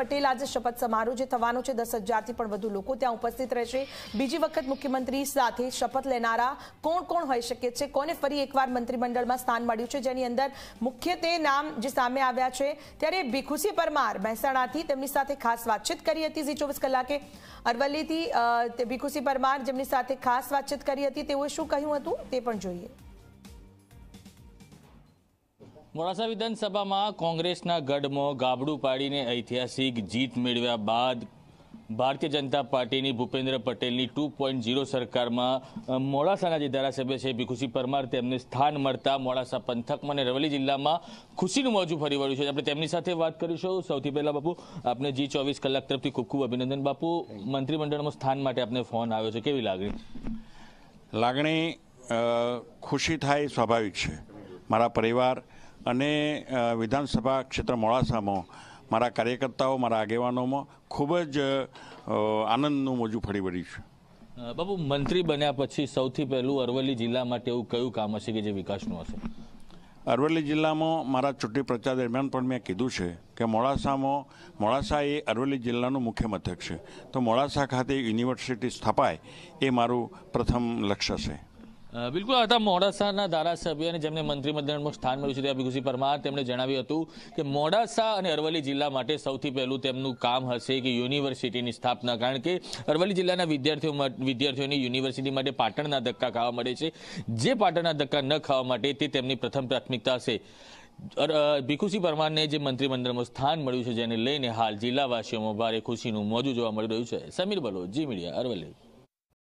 પટેલ આજે શપથ સમારોહ જે થવાનો છે દસ હજારથી પણ વધુ લોકો ત્યાં ઉપસ્થિત રહેશે બીજી વખત મુખ્યમંત્રી સાથે શપથ લેનારા કોણ કોણ હોઈ શકે છે કોને ફરી એકવાર મંત્રીમંડળમાં સ્થાન મળ્યું છે જેની અંદર મુખ્યત્વે નામ જે સામે આવ્યા છે ત્યારે ભીખુસી પરમાર મહેસાણાથી તેમની સાથે ખાસ વાતચીત કરી હતી ઝી ચોવીસ કલાકે અરવલ્લીથી ભીખુસી પરમાર જેમની સાથે ખાસ વાતચીત કરી હતી તેઓએ શું કહ્યું હતું તે પણ જોઈએ મોડાસા વિધાનસભામાં કોંગ્રેસના ગઢમાં ગાબડું પાડીને ઐતિહાસિક જીત મેળવ્યા બાદ ભારતીય જનતા પાર્ટીની ભૂપેન્દ્ર પટેલની ટુ પોઈન્ટ ઝીરો સરકારમાં મોડાસાના જે ધારાસભ્ય છે ભીખુસી પરમાર તેમને સ્થાન મળતા મોડાસા પંથકમાં અને રવલી જિલ્લામાં ખુશીનું મોજું ફરી વળ્યું છે આપણે તેમની સાથે વાત કરીશું સૌથી પહેલાં બાપુ આપને જી ચોવીસ કલાક તરફથી ખૂબ ખૂબ અભિનંદન બાપુ મંત્રીમંડળમાં સ્થાન માટે આપને ફોન આવ્યો છે કેવી લાગણી લાગણી ખુશી થાય સ્વાભાવિક છે મારા પરિવાર અને વિધાનસભા ક્ષેત્ર મોડાસામાં મારા કાર્યકર્તાઓ મારા આગેવાનોમાં ખૂબ જ આનંદનું મોજું ફરી વળ્યું છે બાબુ મંત્રી બન્યા પછી સૌથી પહેલું અરવલ્લી જિલ્લા માટે એવું કયું કામ હશે કે જે વિકાસનું હશે અરવલ્લી જિલ્લામાં મારા ચૂંટણી પ્રચાર દરમિયાન પણ મેં કીધું છે કે મોડાસામાં મોડાસા એ અરવલ્લી જિલ્લાનું મુખ્ય મથક છે તો મોડાસા ખાતે યુનિવર્સિટી સ્થપાય એ મારું પ્રથમ લક્ષ્ય છે બિલકુલ હતા મોડાસાના ધારાસભ્ય અને જેમને મંત્રીમંડળમાં સ્થાન મળ્યું છે તે ભીખુસિંહ પરમાર તેમણે જણાવ્યું હતું કે મોડાસા અને અરવલ્લી જિલ્લા માટે સૌથી પહેલું તેમનું કામ હશે કે યુનિવર્સિટીની સ્થાપના કારણ કે અરવલ્લી જિલ્લાના વિદ્યાર્થીઓ વિદ્યાર્થીઓની યુનિવર્સિટી માટે પાટણના ધક્કા ખાવા મળે છે જે પાટણના ધક્કા ન ખાવા માટે તે તેમની પ્રથમ પ્રાથમિકતા હશે ભીખુસિંહ પરમારને જે મંત્રીમંડળમાં સ્થાન મળ્યું છે જેને લઈને હાલ જિલ્લાવાસીઓમાં ભારે ખુશીનું મોજું જોવા મળી રહ્યું છે સમીર બલો જી મીડિયા અરવલ્લી